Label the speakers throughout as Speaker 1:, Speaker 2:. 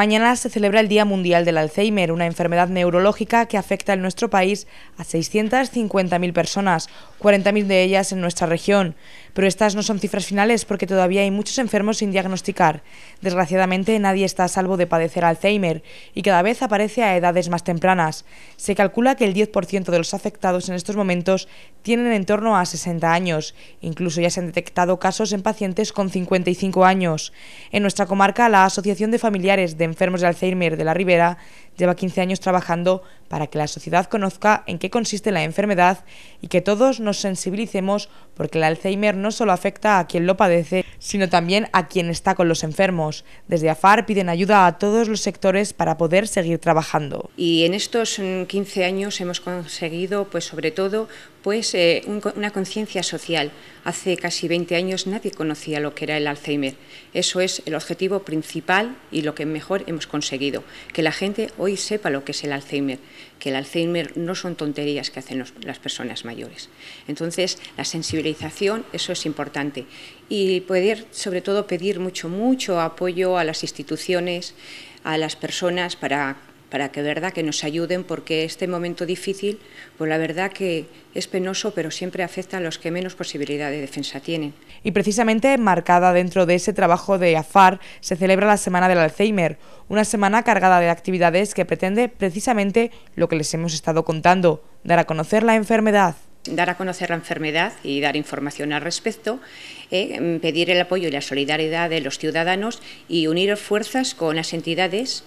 Speaker 1: Mañana se celebra el Día Mundial del Alzheimer, una enfermedad neurológica que afecta en nuestro país a 650.000 personas, 40.000 de ellas en nuestra región. Pero estas no son cifras finales porque todavía hay muchos enfermos sin diagnosticar. Desgraciadamente nadie está a salvo de padecer Alzheimer y cada vez aparece a edades más tempranas. Se calcula que el 10% de los afectados en estos momentos tienen en torno a 60 años. Incluso ya se han detectado casos en pacientes con 55 años. En nuestra comarca, la Asociación de Familiares de enfermos de Alzheimer de la Ribera lleva 15 años trabajando para que la sociedad conozca en qué consiste la enfermedad y que todos nos sensibilicemos porque el Alzheimer no solo afecta a quien lo padece, sino también a quien está con los enfermos. Desde AFAR piden ayuda a todos los sectores para poder seguir trabajando.
Speaker 2: Y en estos 15 mm, años hemos conseguido, pues sobre todo, pues eh, una conciencia social. Hace casi 20 años nadie conocía lo que era el Alzheimer. Eso es el objetivo principal y lo que mejor hemos conseguido, que la gente hoy y sepa lo que es el Alzheimer, que el Alzheimer no son tonterías que hacen las personas mayores. Entonces, la sensibilización, eso es importante. Y poder, sobre todo, pedir mucho, mucho apoyo a las instituciones, a las personas para para que verdad que nos ayuden porque este momento difícil, pues la verdad que es penoso, pero siempre afecta a los que menos posibilidad de defensa tienen.
Speaker 1: Y precisamente marcada dentro de ese trabajo de AFAR se celebra la Semana del Alzheimer, una semana cargada de actividades que pretende precisamente lo que les hemos estado contando, dar a conocer la enfermedad
Speaker 2: dar a conocer la enfermedad y dar información al respecto, ¿eh? pedir el apoyo y la solidaridad de los ciudadanos y unir fuerzas con las entidades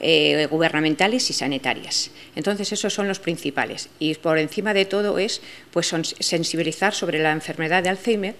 Speaker 2: eh, gubernamentales y sanitarias. Entonces, esos son los principales. Y por encima de todo es pues, sensibilizar sobre la enfermedad de Alzheimer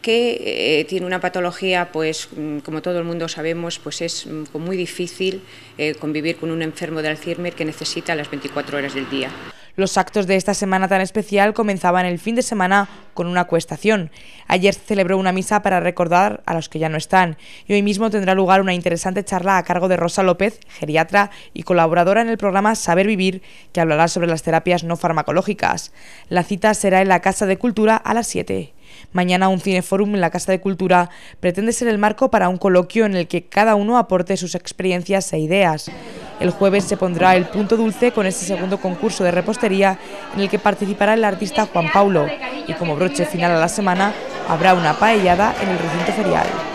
Speaker 2: que eh, tiene una patología, pues mm, como todo el mundo sabemos, pues es mm, muy difícil eh, convivir con un enfermo de Alzheimer que necesita las 24 horas del día.
Speaker 1: Los actos de esta semana tan especial comenzaban el fin de semana con una acuestación. Ayer celebró una misa para recordar a los que ya no están y hoy mismo tendrá lugar una interesante charla a cargo de Rosa López, geriatra y colaboradora en el programa Saber Vivir, que hablará sobre las terapias no farmacológicas. La cita será en la Casa de Cultura a las 7. Mañana un cineforum en la Casa de Cultura pretende ser el marco para un coloquio en el que cada uno aporte sus experiencias e ideas. El jueves se pondrá el punto dulce con este segundo concurso de repostería en el que participará el artista Juan Paulo. Y como broche final a la semana, habrá una paellada en el recinto ferial.